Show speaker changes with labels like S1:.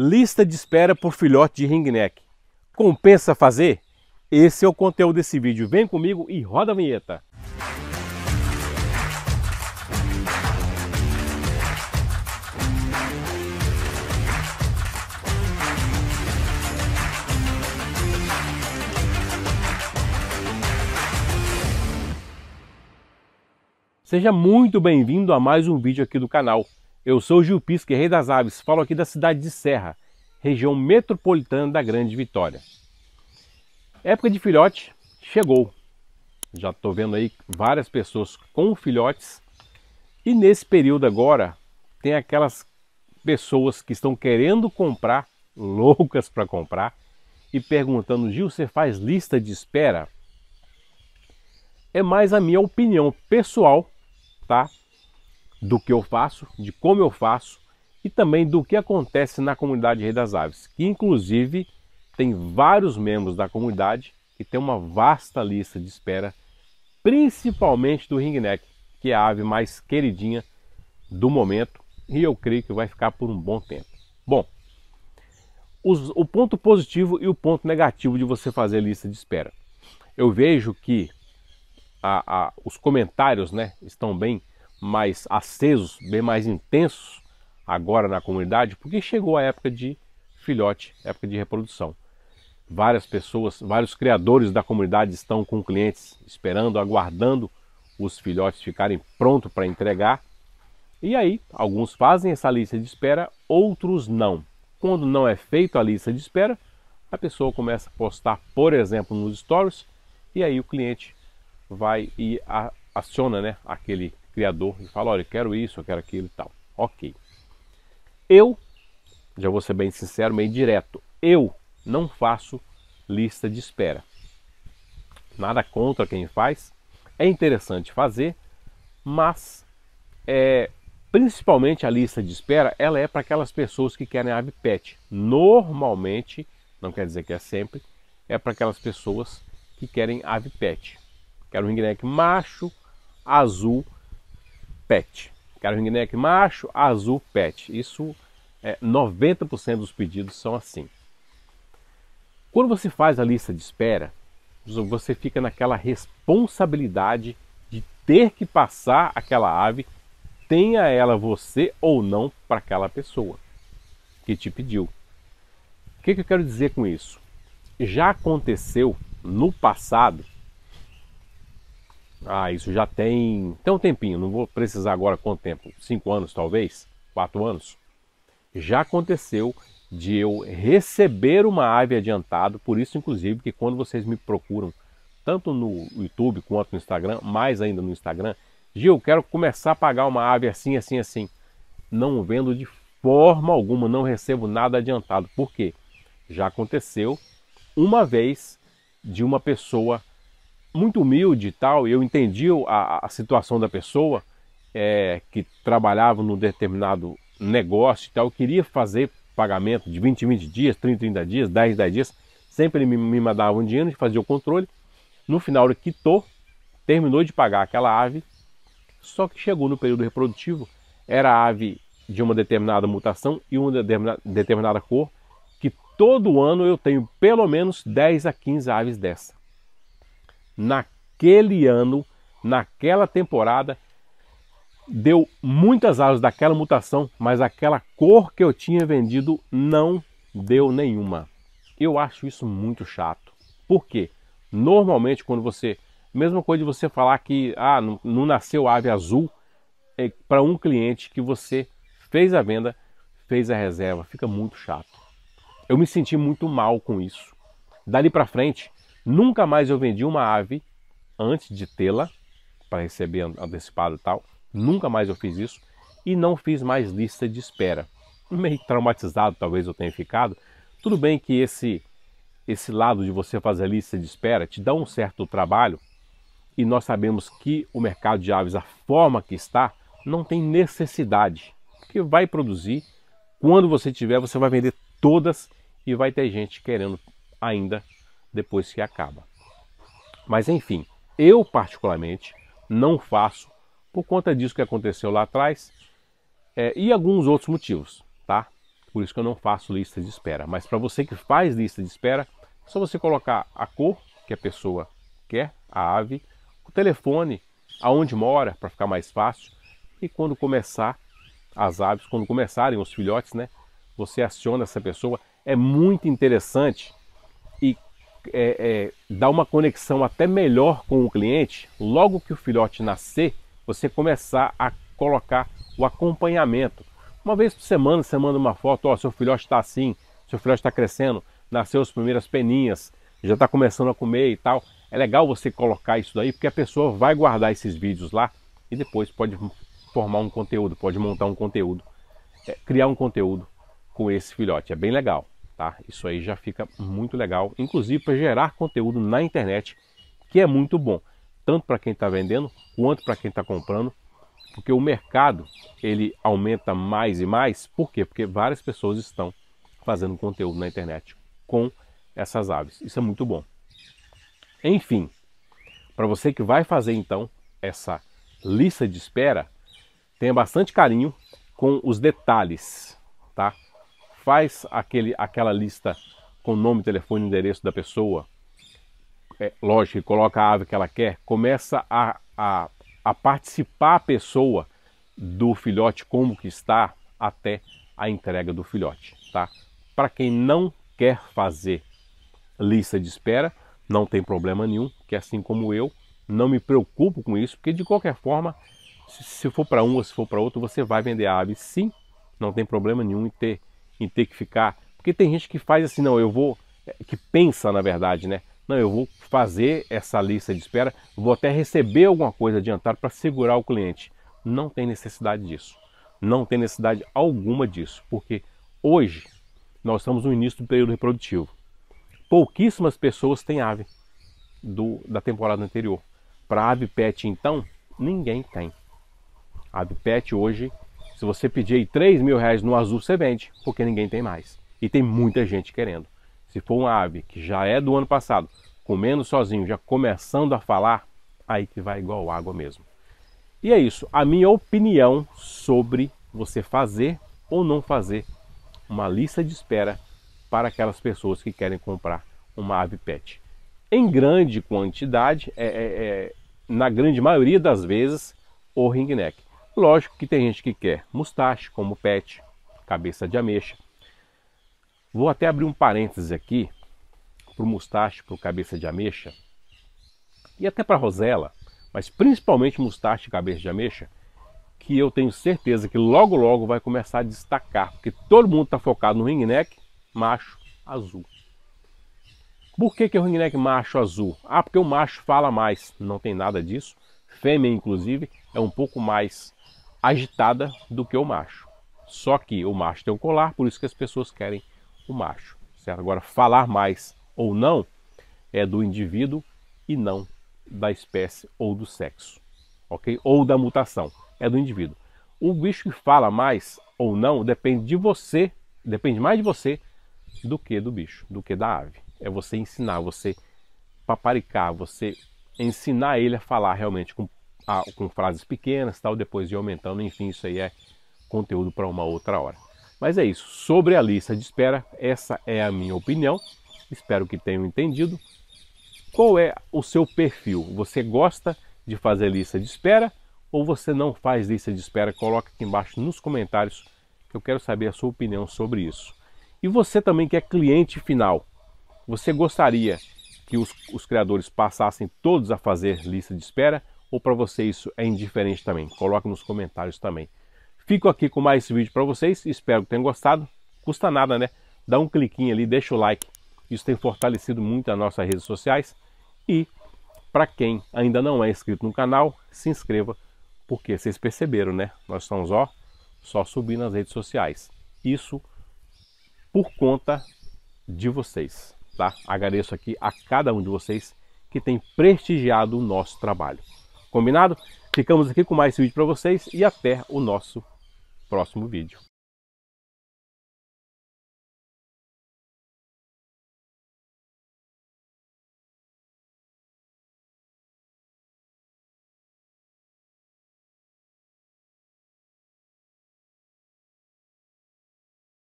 S1: Lista de espera por filhote de ringneck. Compensa fazer? Esse é o conteúdo desse vídeo. Vem comigo e roda a vinheta. Seja muito bem-vindo a mais um vídeo aqui do canal. Eu sou Gil Pisca, Rei das Aves, falo aqui da cidade de Serra, região metropolitana da Grande Vitória. Época de filhote chegou. Já estou vendo aí várias pessoas com filhotes. E nesse período agora, tem aquelas pessoas que estão querendo comprar, loucas para comprar, e perguntando: Gil, você faz lista de espera? É mais a minha opinião pessoal, tá? do que eu faço, de como eu faço e também do que acontece na comunidade Rei das Aves, que inclusive tem vários membros da comunidade que tem uma vasta lista de espera, principalmente do ringneck, que é a ave mais queridinha do momento e eu creio que vai ficar por um bom tempo. Bom, os, o ponto positivo e o ponto negativo de você fazer lista de espera. Eu vejo que a, a, os comentários né, estão bem mais acesos, bem mais intensos agora na comunidade, porque chegou a época de filhote, época de reprodução. Várias pessoas, vários criadores da comunidade estão com clientes esperando, aguardando os filhotes ficarem prontos para entregar. E aí, alguns fazem essa lista de espera, outros não. Quando não é feita a lista de espera, a pessoa começa a postar, por exemplo, nos stories, e aí o cliente vai e aciona né, aquele criador e fala, olha, eu quero isso, eu quero aquilo e tal. Ok. Eu, já vou ser bem sincero, bem direto, eu não faço lista de espera. Nada contra quem faz, é interessante fazer, mas é, principalmente a lista de espera, ela é para aquelas pessoas que querem ave pet Normalmente, não quer dizer que é sempre, é para aquelas pessoas que querem AVE PET. Quero um ringneck macho, azul, pet. Quero ringneck macho, azul pet. Isso é 90% dos pedidos são assim. Quando você faz a lista de espera, você fica naquela responsabilidade de ter que passar aquela ave, tenha ela você ou não para aquela pessoa que te pediu. O que, que eu quero dizer com isso? Já aconteceu no passado ah, isso já tem. Tem um tempinho, não vou precisar agora quanto tempo, cinco anos talvez, quatro anos. Já aconteceu de eu receber uma ave adiantado, por isso, inclusive, que quando vocês me procuram, tanto no YouTube quanto no Instagram, mais ainda no Instagram, Gil, quero começar a pagar uma ave assim, assim, assim. Não vendo de forma alguma, não recebo nada adiantado. Por quê? Já aconteceu uma vez de uma pessoa muito humilde e tal, e eu entendi a, a situação da pessoa é, que trabalhava num determinado negócio e tal, queria fazer pagamento de 20, 20 dias, 30, 30 dias, 10, 10 dias, sempre ele me, me mandava um dinheiro, fazia o controle, no final ele quitou, terminou de pagar aquela ave, só que chegou no período reprodutivo, era ave de uma determinada mutação e uma determinada, determinada cor, que todo ano eu tenho pelo menos 10 a 15 aves dessa naquele ano, naquela temporada, deu muitas aves daquela mutação, mas aquela cor que eu tinha vendido não deu nenhuma. Eu acho isso muito chato. Por quê? Normalmente quando você, mesma coisa de você falar que ah, não, não nasceu ave azul é para um cliente que você fez a venda, fez a reserva, fica muito chato. Eu me senti muito mal com isso. Dali para frente, Nunca mais eu vendi uma ave antes de tê-la para receber antecipado e tal. Nunca mais eu fiz isso e não fiz mais lista de espera. Meio traumatizado talvez eu tenha ficado. Tudo bem que esse esse lado de você fazer lista de espera te dá um certo trabalho e nós sabemos que o mercado de aves, a forma que está, não tem necessidade, porque vai produzir. Quando você tiver, você vai vender todas e vai ter gente querendo ainda depois que acaba. Mas enfim, eu particularmente não faço por conta disso que aconteceu lá atrás é, e alguns outros motivos, tá? Por isso que eu não faço lista de espera. Mas para você que faz lista de espera, é só você colocar a cor que a pessoa quer, a ave, o telefone, aonde mora, para ficar mais fácil. E quando começar as aves, quando começarem os filhotes, né? Você aciona essa pessoa. É muito interessante e é, é, dar uma conexão até melhor com o cliente, logo que o filhote nascer, você começar a colocar o acompanhamento. Uma vez por semana você manda uma foto, ó, seu filhote está assim, seu filhote está crescendo, nasceu as primeiras peninhas, já está começando a comer e tal. É legal você colocar isso daí, porque a pessoa vai guardar esses vídeos lá e depois pode formar um conteúdo, pode montar um conteúdo, é, criar um conteúdo com esse filhote. É bem legal tá? Isso aí já fica muito legal, inclusive para gerar conteúdo na internet, que é muito bom, tanto para quem está vendendo quanto para quem está comprando, porque o mercado ele aumenta mais e mais. Por quê? Porque várias pessoas estão fazendo conteúdo na internet com essas aves. Isso é muito bom. Enfim, para você que vai fazer então essa lista de espera, tenha bastante carinho com os detalhes, tá? faz aquele, aquela lista com nome, telefone, endereço da pessoa, é, lógico, coloca a ave que ela quer, começa a, a, a participar a pessoa do filhote como que está até a entrega do filhote, tá? Para quem não quer fazer lista de espera, não tem problema nenhum, que assim como eu, não me preocupo com isso, porque de qualquer forma, se for para um ou se for para outro, você vai vender a ave sim, não tem problema nenhum em ter em ter que ficar. Porque tem gente que faz assim, não, eu vou. É, que pensa na verdade, né? Não, eu vou fazer essa lista de espera, vou até receber alguma coisa adiantada para segurar o cliente. Não tem necessidade disso. Não tem necessidade alguma disso, porque hoje nós estamos no início do período reprodutivo. Pouquíssimas pessoas têm ave do, da temporada anterior. Para ave pet, então, ninguém tem. ave pet hoje se você pedir aí 3 mil reais no azul, você vende, porque ninguém tem mais. E tem muita gente querendo. Se for uma ave que já é do ano passado, comendo sozinho, já começando a falar, aí que vai igual água mesmo. E é isso, a minha opinião sobre você fazer ou não fazer uma lista de espera para aquelas pessoas que querem comprar uma ave pet. Em grande quantidade, é, é, é na grande maioria das vezes, o ringneck. Lógico que tem gente que quer mustache como pet, cabeça de ameixa. Vou até abrir um parêntese aqui para o mustache, para o cabeça de ameixa e até para rosela, mas principalmente mustache e cabeça de ameixa, que eu tenho certeza que logo logo vai começar a destacar, porque todo mundo está focado no ringneck macho azul. Por que, que é o ringneck macho azul? Ah, porque o macho fala mais. Não tem nada disso. Fêmea, inclusive, é um pouco mais agitada do que o macho. Só que o macho tem um colar, por isso que as pessoas querem o macho. Certo? Agora, falar mais ou não é do indivíduo e não da espécie ou do sexo, ok? Ou da mutação, é do indivíduo. O bicho que fala mais ou não depende de você, depende mais de você do que do bicho, do que da ave. É você ensinar, você paparicar, você ensinar ele a falar realmente com a, com frases pequenas, tal, depois de aumentando, enfim, isso aí é conteúdo para uma outra hora. Mas é isso, sobre a lista de espera, essa é a minha opinião. Espero que tenham entendido. Qual é o seu perfil? Você gosta de fazer lista de espera ou você não faz lista de espera? Coloca aqui embaixo nos comentários que eu quero saber a sua opinião sobre isso. E você também que é cliente final, você gostaria que os, os criadores passassem todos a fazer lista de espera ou para você isso é indiferente também? Coloque nos comentários também. Fico aqui com mais vídeo para vocês, espero que tenham gostado. Custa nada, né? Dá um cliquinho ali, deixa o like. Isso tem fortalecido muito as nossas redes sociais. E para quem ainda não é inscrito no canal, se inscreva, porque vocês perceberam, né? Nós estamos ó, só subindo nas redes sociais. Isso por conta de vocês, tá? Agradeço aqui a cada um de vocês que tem prestigiado o nosso trabalho. Combinado? Ficamos aqui com mais vídeo para vocês e até o nosso próximo vídeo.